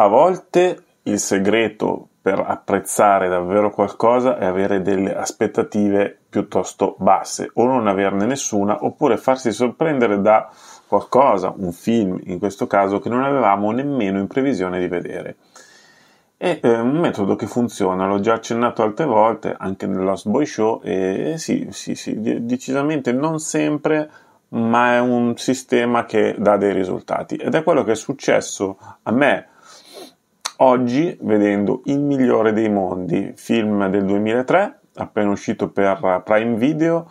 A volte il segreto per apprezzare davvero qualcosa è avere delle aspettative piuttosto basse o non averne nessuna oppure farsi sorprendere da qualcosa, un film in questo caso, che non avevamo nemmeno in previsione di vedere. È eh, un metodo che funziona, l'ho già accennato altre volte anche nel Lost Boy Show e eh, sì, sì, sì, decisamente non sempre, ma è un sistema che dà dei risultati ed è quello che è successo a me Oggi, vedendo Il migliore dei mondi, film del 2003, appena uscito per Prime Video,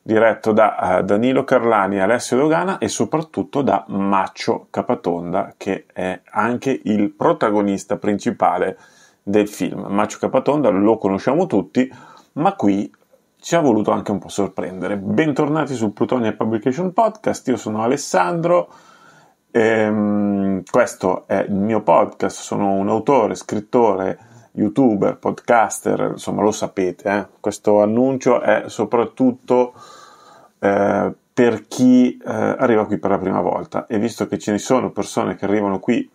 diretto da eh, Danilo Carlani, Alessio Dogana e soprattutto da Macho Capatonda, che è anche il protagonista principale del film. Macho Capatonda lo conosciamo tutti, ma qui ci ha voluto anche un po' sorprendere. Bentornati su Plutonia Publication Podcast, io sono Alessandro. Ehm, questo è il mio podcast, sono un autore, scrittore, youtuber, podcaster, insomma lo sapete, eh? questo annuncio è soprattutto eh, per chi eh, arriva qui per la prima volta e visto che ce ne sono persone che arrivano qui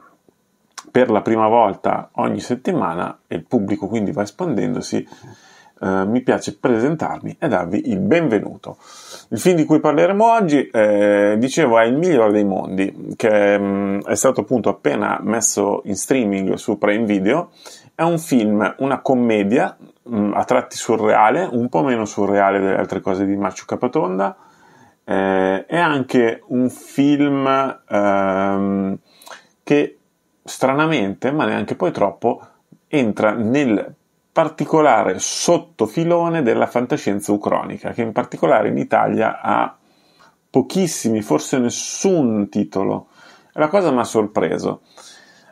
per la prima volta ogni settimana e il pubblico quindi va espandendosi, eh, mi piace presentarmi e darvi il benvenuto. Il film di cui parleremo oggi, eh, dicevo, è Il migliore dei mondi, che mh, mm, è stato appunto appena messo in streaming su Prime Video. È un film, una commedia, mh, mm, a tratti surreale, un po' meno surreale delle altre cose di Macio Capatonda. Eh, è anche un film ehm, che stranamente, ma neanche poi troppo, entra nel particolare sottofilone della fantascienza ucronica, che in particolare in Italia ha pochissimi, forse nessun titolo. La cosa mi ha sorpreso.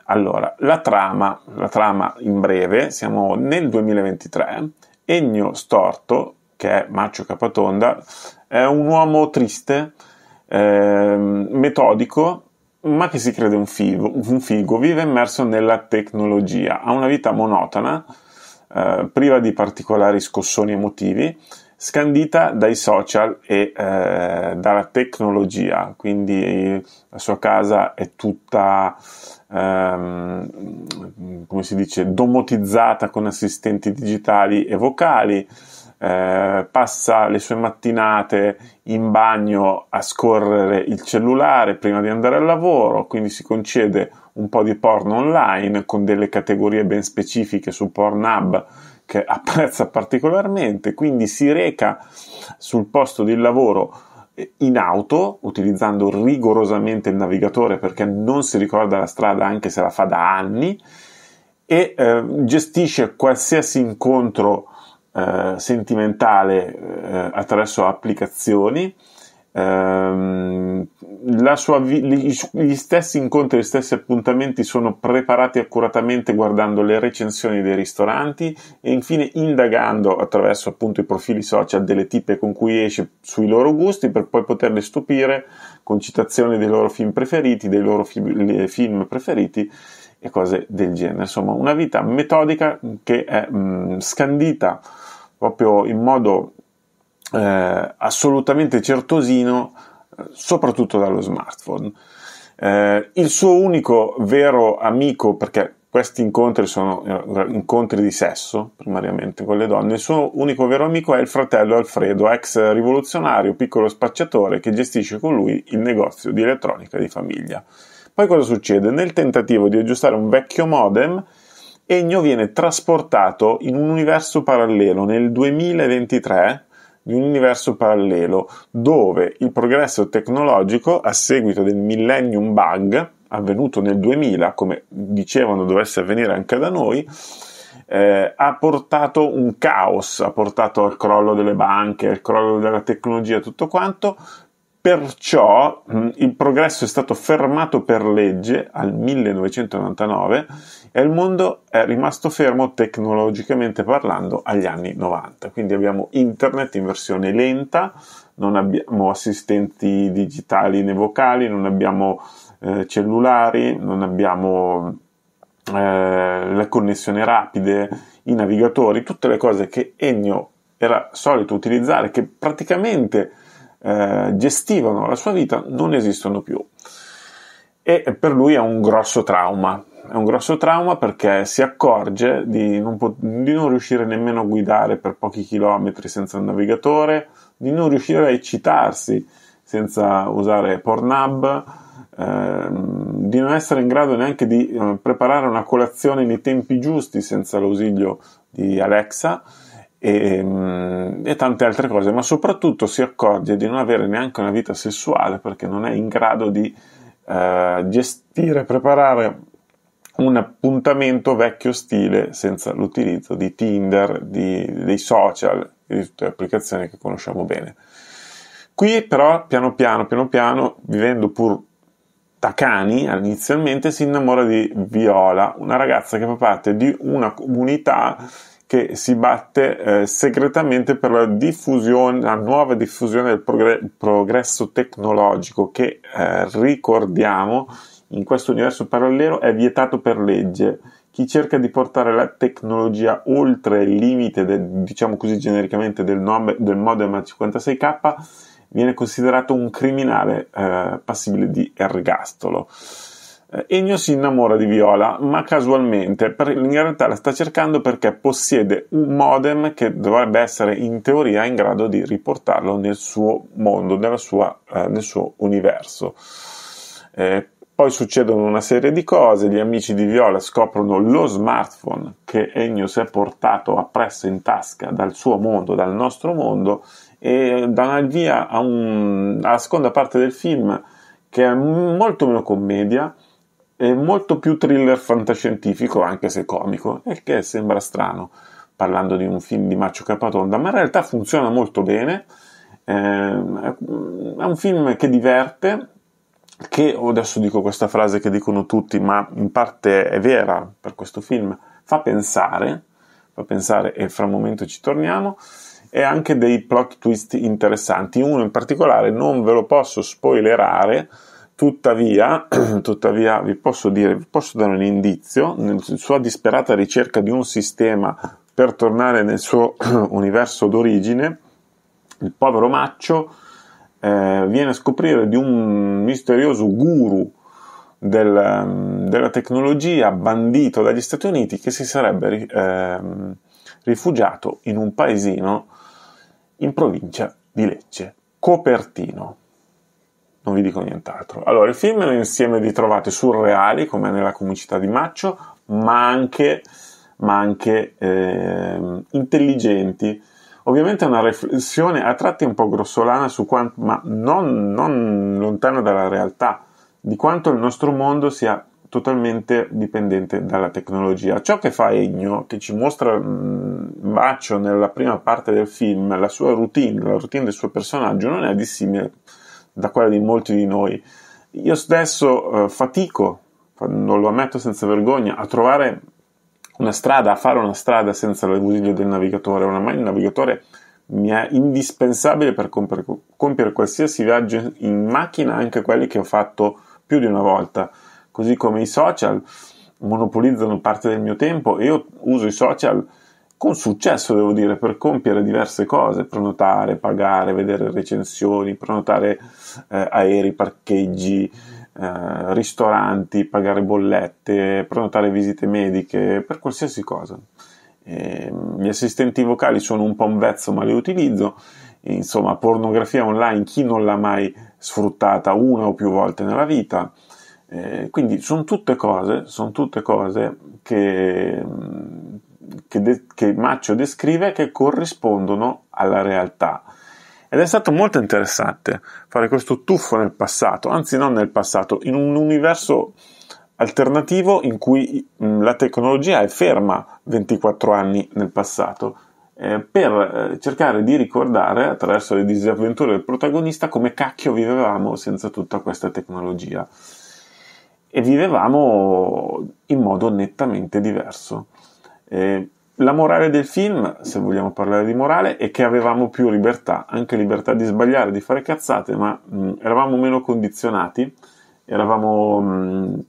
Allora, la trama, la trama in breve, siamo nel 2023, Ennio Storto, che è Maccio Capatonda, è un uomo triste, eh, metodico, ma che si crede un figo, un figo, vive immerso nella tecnologia, ha una vita monotona, eh, priva di particolari scossoni emotivi, scandita dai social e eh, dalla tecnologia, quindi la sua casa è tutta, ehm, come si dice, domotizzata con assistenti digitali e vocali, eh, passa le sue mattinate in bagno a scorrere il cellulare prima di andare al lavoro, quindi si concede un po' di porno online con delle categorie ben specifiche su Pornhub che apprezza particolarmente, quindi si reca sul posto di lavoro eh, in auto utilizzando rigorosamente il navigatore perché non si ricorda la strada anche se la fa da anni e eh, gestisce qualsiasi incontro eh, sentimentale eh, attraverso applicazioni Ehm, sua, gli stessi incontri, gli stessi appuntamenti sono preparati accuratamente guardando le recensioni dei ristoranti e infine indagando attraverso appunto i profili social delle tipe con cui esce sui loro gusti per poi poterle stupire con citazioni dei loro film preferiti, dei loro fi- film preferiti e cose del genere. Insomma, una vita metodica che è mh, mm, scandita proprio in modo eh, assolutamente certosino, eh, soprattutto dallo smartphone. Eh, il suo unico vero amico, perché questi incontri sono eh, incontri di sesso, primariamente con le donne, il suo unico vero amico è il fratello Alfredo, ex rivoluzionario, piccolo spacciatore, che gestisce con lui il negozio di elettronica di famiglia. Poi cosa succede? Nel tentativo di aggiustare un vecchio modem, Egno viene trasportato in un universo parallelo nel 2023 di un universo parallelo dove il progresso tecnologico a seguito del millennium bug avvenuto nel 2000 come dicevano dovesse avvenire anche da noi eh, ha portato un caos, ha portato al crollo delle banche, al crollo della tecnologia, tutto quanto, Perciò il progresso è stato fermato per legge al 1999 e il mondo è rimasto fermo tecnologicamente parlando agli anni 90. Quindi abbiamo internet in versione lenta, non abbiamo assistenti digitali né vocali, non abbiamo eh, cellulari, non abbiamo eh, le connessioni rapide, i navigatori, tutte le cose che Ennio era solito utilizzare, che praticamente eh, gestivano la sua vita non esistono più. E per lui è un grosso trauma. È un grosso trauma perché si accorge di non, po- di non riuscire nemmeno a guidare per pochi chilometri senza un navigatore, di non riuscire a eccitarsi senza usare Pornhub, ehm, di non essere in grado neanche di eh, preparare una colazione nei tempi giusti senza l'ausilio di Alexa e, ehm, e, tante altre cose, ma soprattutto si accorge di non avere neanche una vita sessuale perché non è in grado di eh, gestire, preparare un appuntamento vecchio stile senza l'utilizzo di Tinder, di, dei social e di tutte le applicazioni che conosciamo bene. Qui però piano piano, piano piano, vivendo pur da cani inizialmente si innamora di Viola, una ragazza che fa parte di una comunità che si batte eh, segretamente per la, diffusione, la nuova diffusione del progre- progresso tecnologico che eh, ricordiamo in questo universo parallelo è vietato per legge. Chi cerca di portare la tecnologia oltre il limite, del, diciamo così genericamente, del, nome, del modem a 56k viene considerato un criminale eh, passibile di ergastolo. Ennio eh, si innamora di Viola, ma casualmente, per, in realtà la sta cercando perché possiede un modem che dovrebbe essere in teoria in grado di riportarlo nel suo mondo, sua, eh, nel suo universo. Eh, poi succedono una serie di cose, gli amici di Viola scoprono lo smartphone che Ennio si è portato appresso in tasca dal suo mondo, dal nostro mondo, e danno il via un, alla seconda parte del film che è molto meno commedia, è molto più thriller fantascientifico, anche se comico, il che sembra strano parlando di un film di Macio Capatonda, ma in realtà funziona molto bene. Ehm, è un film che diverte, che oh, adesso dico questa frase che dicono tutti, ma in parte è vera per questo film, fa pensare, fa pensare e fra un momento ci torniamo, e anche dei plot twist interessanti. Uno in particolare non ve lo posso spoilerare Tuttavia, tuttavia, vi posso dire, vi posso dare un indizio, nella sua disperata ricerca di un sistema per tornare nel suo universo d'origine, il povero Maccio eh, viene a scoprire di un misterioso guru del, della tecnologia bandito dagli Stati Uniti che si sarebbe eh, rifugiato in un paesino in provincia di Lecce, Copertino non vi dico nient'altro. Allora, il film è un insieme di trovate surreali, come nella comicità di Maccio, ma anche, ma anche eh, intelligenti. Ovviamente è una riflessione a tratti un po' grossolana, su quanto, ma non, non lontana dalla realtà, di quanto il nostro mondo sia totalmente dipendente dalla tecnologia. Ciò che fa Egno, che ci mostra mm, Maccio nella prima parte del film, la sua routine, la routine del suo personaggio, non è dissimile da quella di molti di noi. Io stesso eh, fatico, non lo ammetto senza vergogna, a trovare una strada, a fare una strada senza l'ausilio del navigatore. Oramai il navigatore mi è indispensabile per compiere, compiere qualsiasi viaggio in macchina, anche quelli che ho fatto più di una volta. Così come i social monopolizzano parte del mio tempo, io uso i social con successo, devo dire, per compiere diverse cose, prenotare, pagare, vedere recensioni, prenotare eh, aerei, parcheggi, eh, ristoranti, pagare bollette, prenotare visite mediche, per qualsiasi cosa. E, ehm, gli assistenti vocali sono un po' un vezzo, ma li utilizzo. insomma, pornografia online, chi non l'ha mai sfruttata una o più volte nella vita? Eh, quindi sono tutte cose, sono tutte cose che che, de- che Maccio descrive che corrispondono alla realtà. Ed è stato molto interessante fare questo tuffo nel passato, anzi non nel passato, in un universo alternativo in cui la tecnologia è ferma 24 anni nel passato, eh, per eh, cercare di ricordare attraverso le disavventure del protagonista come cacchio vivevamo senza tutta questa tecnologia. E vivevamo in modo nettamente diverso. Eh, la morale del film, se vogliamo parlare di morale, è che avevamo più libertà, anche libertà di sbagliare, di fare cazzate, ma mh, eravamo meno condizionati, eravamo mh,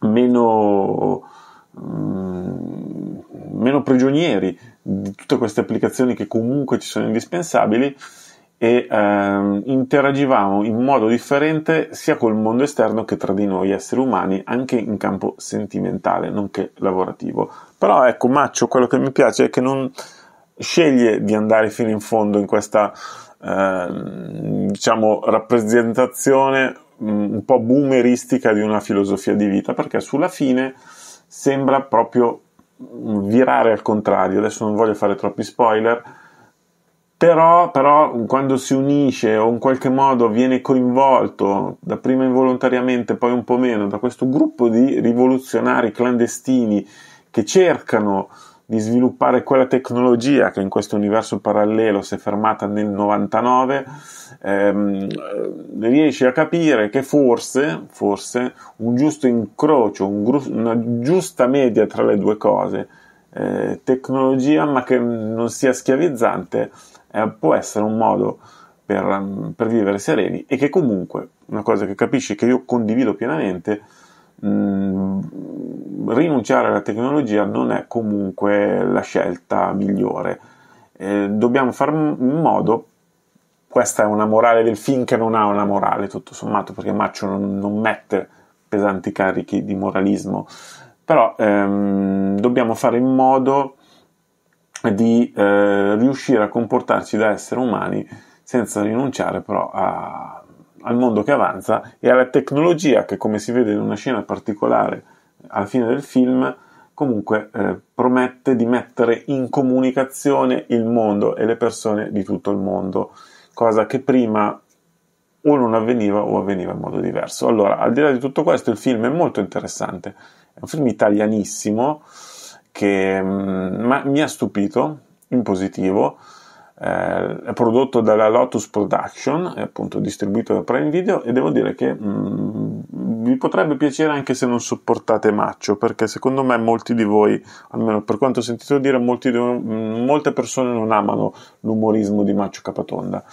meno, mh, meno prigionieri di tutte queste applicazioni che comunque ci sono indispensabili e ehm, interagivamo in modo differente sia col mondo esterno che tra di noi esseri umani, anche in campo sentimentale, nonché lavorativo. Però ecco, Maccio, quello che mi piace è che non sceglie di andare fino in fondo in questa ehm, diciamo rappresentazione mh, mm, un po' boomeristica di una filosofia di vita, perché sulla fine sembra proprio mm, virare al contrario. Adesso non voglio fare troppi spoiler però, però, quando si unisce o in qualche modo viene coinvolto, dapprima involontariamente, poi un po' meno, da questo gruppo di rivoluzionari clandestini che cercano di sviluppare quella tecnologia che in questo universo parallelo si è fermata nel 99, ehm, riesce a capire che forse, forse un giusto incrocio, un gru- una giusta media tra le due cose, eh, tecnologia ma che non sia schiavizzante, eh, può essere un modo per, mm, per, vivere sereni e che comunque, una cosa che capisci che io condivido pienamente, mh, mm, rinunciare alla tecnologia non è comunque la scelta migliore. Eh, dobbiamo fare in modo, questa è una morale del film che non ha una morale tutto sommato, perché Maccio non, non mette pesanti carichi di moralismo, però ehm, dobbiamo fare in modo di eh, riuscire a comportarci da esseri umani senza rinunciare però a, al mondo che avanza e alla tecnologia che come si vede in una scena particolare alla fine del film comunque eh, promette di mettere in comunicazione il mondo e le persone di tutto il mondo, cosa che prima o non avveniva o avveniva in modo diverso. Allora, al di là di tutto questo, il film è molto interessante, è un film italianissimo, che mm, ma, mi ha stupito in positivo. Eh, è prodotto dalla Lotus Production, è appunto distribuito da Prime Video e devo dire che mh, mm, vi potrebbe piacere anche se non sopportate Maccio, perché secondo me molti di voi, almeno per quanto ho sentito dire, molti, mh, mm, molte persone non amano l'umorismo di Maccio Capatonda.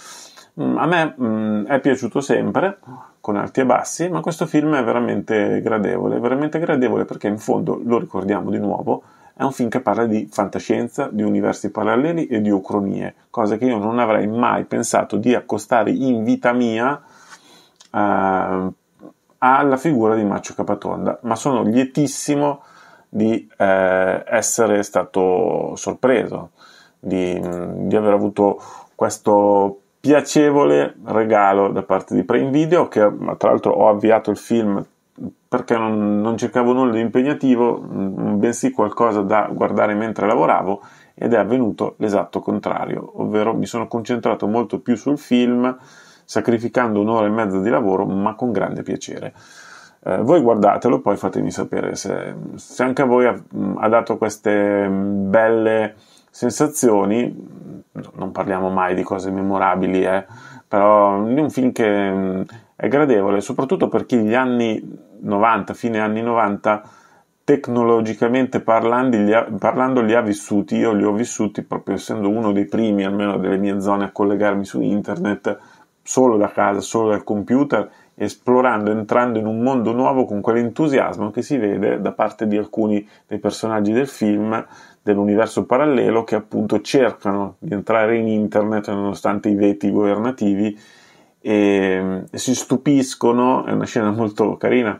Mh, a me è piaciuto sempre, con alti e bassi, ma questo film è veramente gradevole, veramente gradevole perché in fondo, lo ricordiamo di nuovo, è un film che parla di fantascienza, di universi paralleli e di ucronie, cose che io non avrei mai pensato di accostare in vita mia eh, alla figura di Macio Capatonda, ma sono lietissimo di eh, essere stato sorpreso, di, di aver avuto questo piacevole regalo da parte di Prime Video che tra l'altro ho avviato il film perché non, non cercavo nulla di impegnativo, mm, bensì qualcosa da guardare mentre lavoravo ed è avvenuto l'esatto contrario, ovvero mi sono concentrato molto più sul film, sacrificando un'ora e mezza di lavoro, ma con grande piacere. Eh, voi guardatelo, poi fatemi sapere se, se anche a voi ha, mm, ha, dato queste mm, belle sensazioni. Non parliamo mai di cose memorabili, eh, però è un film che è gradevole, soprattutto per chi gli anni 90, fine anni 90, tecnologicamente parlando li, ha, parlando li ha vissuti, io li ho vissuti proprio essendo uno dei primi, almeno delle mie zone, a collegarmi su internet solo da casa, solo dal computer, esplorando, entrando in un mondo nuovo con quell'entusiasmo che si vede da parte di alcuni dei personaggi del film, dell'universo parallelo, che appunto cercano di entrare in internet nonostante i veti governativi e, ehm, e si stupiscono, è una scena molto carina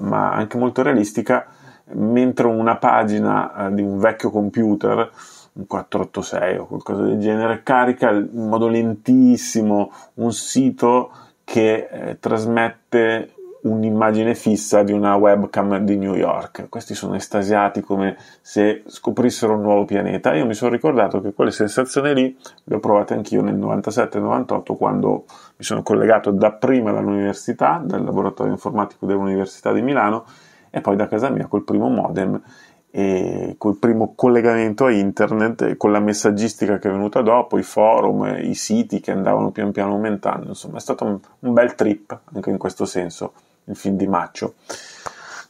ma anche molto realistica, mentre una pagina eh, di un vecchio computer, un 486 o qualcosa del genere, carica in modo lentissimo un sito che eh, trasmette un'immagine fissa di una webcam di New York. Questi sono estasiati come se scoprissero un nuovo pianeta. Io mi sono ricordato che quelle sensazioni lì le ho provate anch'io nel 97-98 quando mi sono collegato dapprima dall'università, dal laboratorio informatico dell'Università di Milano e poi da casa mia col primo modem e col primo collegamento a internet, e con la messaggistica che è venuta dopo, i forum, i siti che andavano pian piano aumentando, insomma è stato un bel trip anche in questo senso il film di Maccio.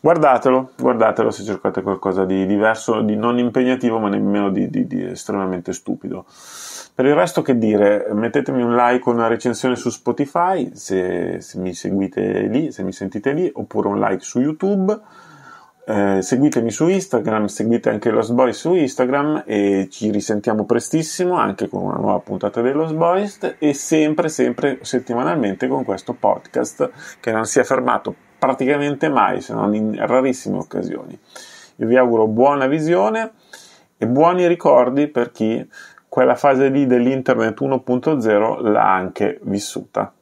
Guardatelo, guardatelo se cercate qualcosa di diverso, di non impegnativo, ma nemmeno di, di, di estremamente stupido. Per il resto, che dire, mettetemi un like o una recensione su Spotify se, se mi seguite lì, se mi sentite lì, oppure un like su YouTube eh, seguitemi su Instagram, seguite anche Los Boys su Instagram e ci risentiamo prestissimo anche con una nuova puntata dei Los Boys e sempre, sempre settimanalmente con questo podcast che non si è fermato praticamente mai, se non in rarissime occasioni. Io vi auguro buona visione e buoni ricordi per chi quella fase lì dell'internet 1.0 l'ha anche vissuta.